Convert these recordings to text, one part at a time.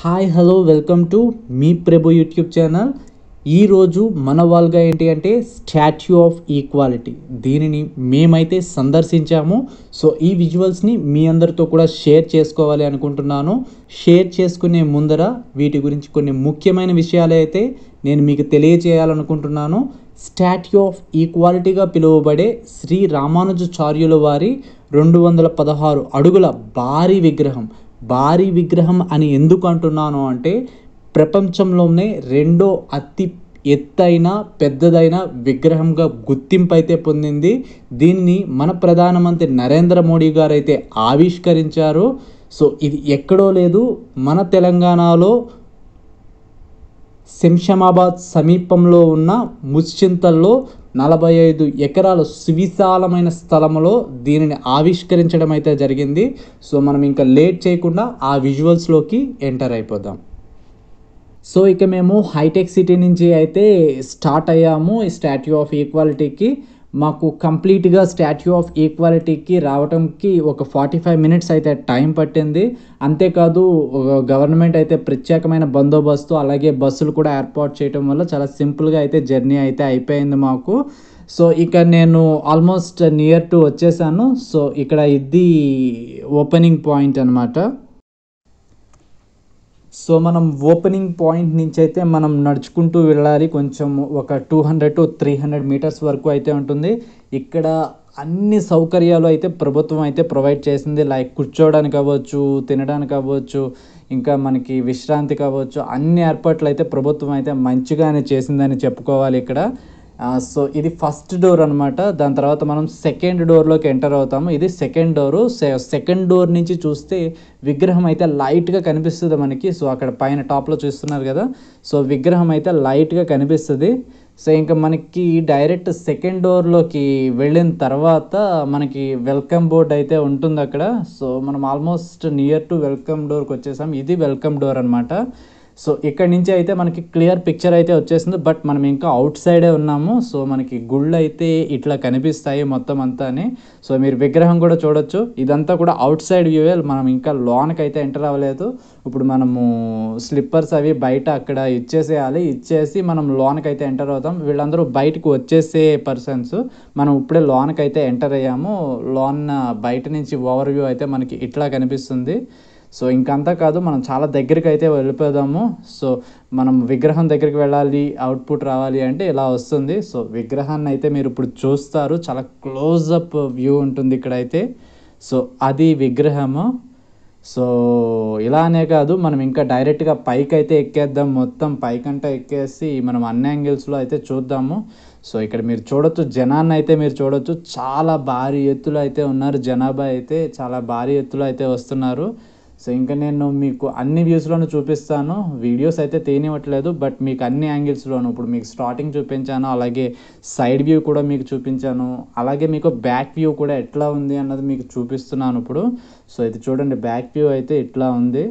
hi hello welcome to మీ Prabhu YouTube channel ఈరోజు మన వాళ్ళుగా ఏంటి అంటే స్టాచ్యూ ఆఫ్ ఈక్వాలిటీ దీనిని మేమైతే సందర్శించాము సో ఈ విజువల్స్ని మీ అందరితో కూడా షేర్ చేసుకోవాలి అనుకుంటున్నాను షేర్ చేసుకునే ముందర వీటి గురించి కొన్ని ముఖ్యమైన విషయాలు అయితే నేను మీకు తెలియచేయాలనుకుంటున్నాను స్టాట్యూ ఆఫ్ ఈక్వాలిటీగా పిలువబడే శ్రీ రామానుజాచార్యుల వారి రెండు వందల పదహారు అడుగుల భారీ విగ్రహం భారీ విగ్రహం అని ఎందుకు అంటున్నాను అంటే ప్రపంచంలోనే రెండో అతి ఎత్తైన పెద్దదైన విగ్రహంగా గుర్తింపు అయితే పొందింది దీన్ని మన ప్రధానమంత్రి నరేంద్ర మోడీ గారు అయితే ఆవిష్కరించారు సో ఇది ఎక్కడో లేదు మన తెలంగాణలో శంషమాబాద్ సమీపంలో ఉన్న ముచ్చింతల్లో నలభై ఐదు ఎకరాలు సువిశాలమైన స్థలంలో దీనిని ఆవిష్కరించడం అయితే జరిగింది సో మనం ఇంకా లేట్ చేయకుండా ఆ విజువల్స్లోకి ఎంటర్ అయిపోదాం సో ఇక మేము హైటెక్ సిటీ నుంచి అయితే స్టార్ట్ అయ్యాము ఈ స్టాట్యూ ఆఫ్ ఈక్వాలిటీకి మాకు కంప్లీట్గా స్టాట్యూ ఆఫ్ ఈక్వాలిటీకి రావడంకి ఒక ఫార్టీ ఫైవ్ మినిట్స్ అయితే టైం పట్టింది అంతేకాదు గవర్నమెంట్ అయితే ప్రత్యేకమైన బందోబస్తు అలాగే బస్సులు కూడా ఏర్పాటు చేయడం వల్ల చాలా సింపుల్గా అయితే జర్నీ అయితే అయిపోయింది మాకు సో ఇక నేను ఆల్మోస్ట్ నియర్ టు వచ్చేసాను సో ఇక్కడ ఇది ఓపెనింగ్ పాయింట్ అనమాట సో మనం ఓపెనింగ్ పాయింట్ నుంచి అయితే మనం నడుచుకుంటూ వెళ్ళాలి కొంచెం ఒక two hundred to three hundred metres వరకు అయితే ఉంటుంది ఇక్కడ అన్ని సౌకర్యాలు అయితే ప్రభుత్వం అయితే ప్రొవైడ్ చేసింది లైక్ కూర్చోవడానికి అవ్వచ్చు తినడానికి అవ్వచ్చు ఇంకా మనకి విశ్రాంతి కావచ్చు అన్ని ఏర్పాట్లు అయితే ప్రభుత్వం అయితే మంచిగానే చేసిందని చెప్పుకోవాలి ఇక్కడ సో ఇది ఫస్ట్ డోర్ అనమాట దాని తర్వాత మనం సెకండ్ డోర్లోకి ఎంటర్ అవుతాము ఇది సెకండ్ డోరు సెకండ్ డోర్ నుంచి చూస్తే విగ్రహం అయితే లైట్గా కనిపిస్తుంది మనకి సో అక్కడ పైన టాప్లో చూస్తున్నారు కదా సో విగ్రహం అయితే లైట్గా కనిపిస్తుంది సో ఇంకా మనకి డైరెక్ట్ సెకండ్ డోర్లోకి వెళ్ళిన తర్వాత మనకి వెల్కమ్ బోర్డ్ అయితే ఉంటుంది అక్కడ సో మనం ఆల్మోస్ట్ నియర్ టు వెల్కమ్ డోర్కి వచ్చేసాం ఇది వెల్కమ్ డోర్ అనమాట సో ఇక్కడ నుంచి అయితే మనకి క్లియర్ పిక్చర్ అయితే వచ్చేసింది బట్ మనం ఇంకా అవుట్ సైడే ఉన్నాము సో మనకి గుళ్ళు అయితే ఇట్లా కనిపిస్తాయి మొత్తం అంతా అని సో మీరు విగ్రహం కూడా చూడొచ్చు ఇదంతా కూడా అవుట్ సైడ్ వ్యూ మనం ఇంకా లోనకి అయితే ఎంటర్ అవ్వలేదు ఇప్పుడు మనము స్లిప్పర్స్ అవి బయట అక్కడ ఇచ్చేసేయాలి ఇచ్చేసి మనం లోనకి అయితే ఎంటర్ అవుతాం వీళ్ళందరూ బయటకు వచ్చేసే పర్సన్స్ మనం ఇప్పుడే లోనకి అయితే ఎంటర్ అయ్యాము లోన్ బయట నుంచి ఓవర్ వ్యూ అయితే మనకి ఇట్లా కనిపిస్తుంది సో ఇంకంతా కాదు మనం చాలా దగ్గరికి అయితే వెళ్ళిపోదాము సో మనం విగ్రహం దగ్గరికి వెళ్ళాలి అవుట్పుట్ రావాలి అంటే ఇలా వస్తుంది సో విగ్రహాన్ని అయితే మీరు ఇప్పుడు చూస్తారు చాలా క్లోజప్ వ్యూ ఉంటుంది ఇక్కడైతే సో అది విగ్రహము సో ఇలానే కాదు మనం ఇంకా డైరెక్ట్గా పైకి అయితే ఎక్కేద్దాం మొత్తం పైకంటే ఎక్కేసి మనం అన్ని యాంగిల్స్లో అయితే చూద్దాము సో ఇక్కడ మీరు చూడొచ్చు జనాన్ని అయితే మీరు చూడొచ్చు చాలా భారీ ఎత్తులో అయితే ఉన్నారు జనాభా అయితే చాలా భారీ ఎత్తులో అయితే వస్తున్నారు సో ఇంకా నేను మీకు అన్ని వ్యూస్లోనూ చూపిస్తాను వీడియోస్ అయితే తేనివ్వట్లేదు బట్ మీకు అన్ని యాంగిల్స్లోనూ ఇప్పుడు మీకు స్టార్టింగ్ చూపించాను అలాగే సైడ్ వ్యూ కూడా మీకు చూపించాను అలాగే మీకు బ్యాక్ వ్యూ కూడా ఎట్లా ఉంది అన్నది మీకు చూపిస్తున్నాను ఇప్పుడు సో ఇది చూడండి బ్యాక్ వ్యూ అయితే ఇట్లా ఉంది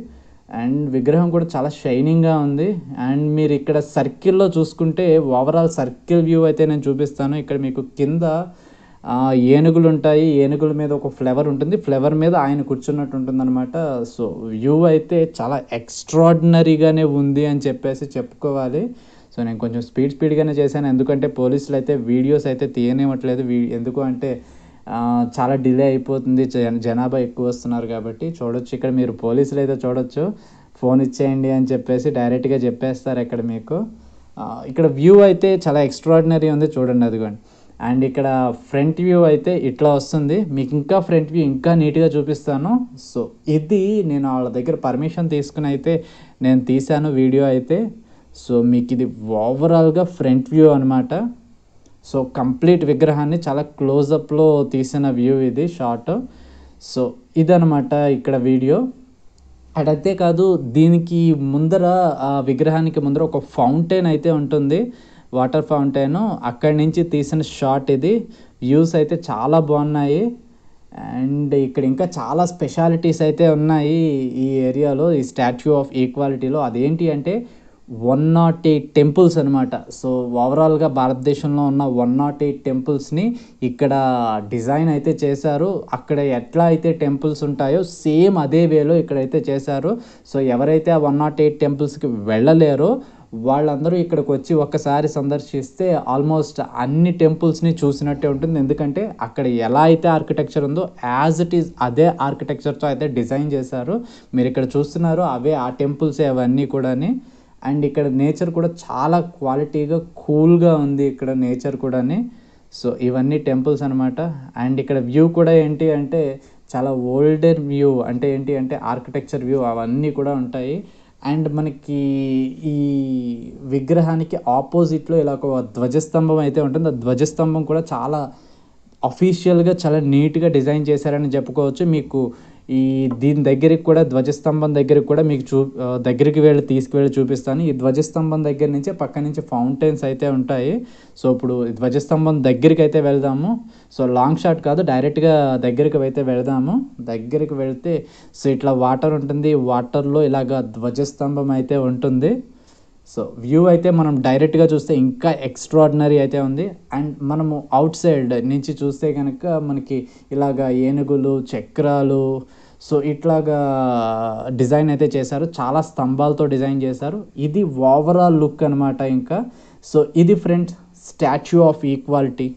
అండ్ విగ్రహం కూడా చాలా షైనింగ్గా ఉంది అండ్ మీరు ఇక్కడ సర్కిల్లో చూసుకుంటే ఓవరాల్ సర్కిల్ వ్యూ అయితే నేను చూపిస్తాను ఇక్కడ మీకు కింద ఏనుగులు ఉంటాయి ఏనుగుల మీద ఒక ఫ్లవర్ ఉంటుంది ఫ్లవర్ మీద ఆయన కూర్చున్నట్టు ఉంటుందన్నమాట సో వ్యూ అయితే చాలా ఎక్స్ట్రాడినరీగానే ఉంది అని చెప్పేసి చెప్పుకోవాలి సో నేను కొంచెం స్పీడ్ స్పీడ్గానే చేశాను ఎందుకంటే పోలీసులు అయితే వీడియోస్ అయితే తీయనివ్వట్లేదు వీ ఎందుకు అంటే చాలా డిలే అయిపోతుంది జనాభా ఎక్కువ వస్తున్నారు కాబట్టి చూడొచ్చు ఇక్కడ మీరు పోలీసులు అయితే చూడొచ్చు ఫోన్ ఇచ్చేయండి అని చెప్పేసి డైరెక్ట్గా చెప్పేస్తారు ఇక్కడ మీకు ఇక్కడ వ్యూ అయితే చాలా ఎక్స్ట్రాడినరీ ఉంది చూడండి కానీ అండ్ ఇక్కడ ఫ్రంట్ వ్యూ అయితే ఇట్లా వస్తుంది మీకు ఇంకా ఫ్రంట్ వ్యూ ఇంకా నీట్గా చూపిస్తాను సో ఇది నేను వాళ్ళ దగ్గర పర్మిషన్ తీసుకుని అయితే నేను తీశాను వీడియో అయితే సో మీకు ఇది ఓవరాల్గా ఫ్రంట్ వ్యూ అనమాట సో కంప్లీట్ విగ్రహాన్ని చాలా క్లోజప్లో తీసిన వ్యూ ఇది షార్ట్ సో ఇదనమాట ఇక్కడ వీడియో అడైతే కాదు దీనికి ముందర ఆ విగ్రహానికి ముందర ఒక ఫౌంటైన్ అయితే ఉంటుంది వాటర్ ఫౌంటైన్ అక్కడి నుంచి తీసిన షాట్ ఇది వ్యూస్ అయితే చాలా బాగున్నాయి అండ్ ఇక్కడ ఇంకా చాలా స్పెషాలిటీస్ అయితే ఉన్నాయి ఈ ఏరియాలో ఈ స్టాచ్యూ ఆఫ్ ఈక్వాలిటీలో అదేంటి అంటే వన్ నాట్ ఎయిట్ టెంపుల్స్ అనమాట సో ఓవరాల్గా భారతదేశంలో ఉన్న వన్ నాట్ ఎయిట్ టెంపుల్స్ని ఇక్కడ డిజైన్ అయితే చేశారు అక్కడ ఎట్లా అయితే టెంపుల్స్ ఉంటాయో సేమ్ అదే వేలో ఇక్కడైతే చేశారు సో ఎవరైతే ఆ వన్ నాట్ ఎయిట్ టెంపుల్స్కి వెళ్ళలేరో వాళ్ళందరూ ఇక్కడికి వచ్చి ఒక్కసారి సందర్శిస్తే ఆల్మోస్ట్ అన్ని టెంపుల్స్ని చూసినట్టే ఉంటుంది ఎందుకంటే అక్కడ ఎలా అయితే ఆర్కిటెక్చర్ ఉందో యాజ్ ఇట్ ఈజ్ అదే ఆర్కిటెక్చర్తో అయితే డిజైన్ చేశారు మీరు ఇక్కడ చూస్తున్నారు అవే ఆ టెంపుల్స్ అవన్నీ కూడాని అండ్ ఇక్కడ నేచర్ కూడా చాలా క్వాలిటీగా కూల్గా ఉంది ఇక్కడ నేచర్ కూడాని సో ఇవన్నీ టెంపుల్స్ అనమాట అండ్ ఇక్కడ వ్యూ కూడా ఏంటి అంటే చాలా ఓల్డెన్ వ్యూ అంటే ఏంటి అంటే ఆర్కిటెక్చర్ వ్యూ అవన్నీ కూడా ఉంటాయి అండ్ మనకి ఈ విగ్రహానికి ఆపోజిట్లో ఇలా ఒక ధ్వజస్తంభం అయితే ఉంటుంది ఆ ధ్వజస్తంభం కూడా చాలా అఫీషియల్గా చాలా నీట్గా డిజైన్ చేశారని చెప్పుకోవచ్చు మీకు ఈ దీని దగ్గరికి కూడా ధ్వజస్తంభం దగ్గరికి కూడా మీకు చూ దగ్గరికి వెళ్ళి తీసుకువెళ్ళి చూపిస్తాను ఈ ధ్వజస్తంభం దగ్గర నుంచి పక్క నుంచి ఫౌంటైన్స్ అయితే ఉంటాయి సో ఇప్పుడు ధ్వజస్తంభం దగ్గరికి అయితే వెళ్దాము సో లాంగ్ షాట్ కాదు డైరెక్ట్గా దగ్గరికి అయితే వెళదాము దగ్గరికి వెళితే సో ఇట్లా వాటర్ ఉంటుంది వాటర్లో ఇలాగ ధ్వజస్తంభం అయితే ఉంటుంది సో వ్యూ అయితే మనం డైరెక్ట్గా చూస్తే ఇంకా ఎక్స్ట్రాడినరీ అయితే ఉంది అండ్ మనము అవుట్ సైడ్ నుంచి చూస్తే కనుక మనకి ఇలాగ ఏనుగులు చక్రాలు సో ఇట్లాగా డిజైన్ అయితే చేశారు చాలా స్తంభాలతో డిజైన్ చేశారు ఇది ఓవరాల్ లుక్ అనమాట ఇంకా సో ఇది ఫ్రెండ్స్ స్టాచ్యూ ఆఫ్ ఈక్వాలిటీ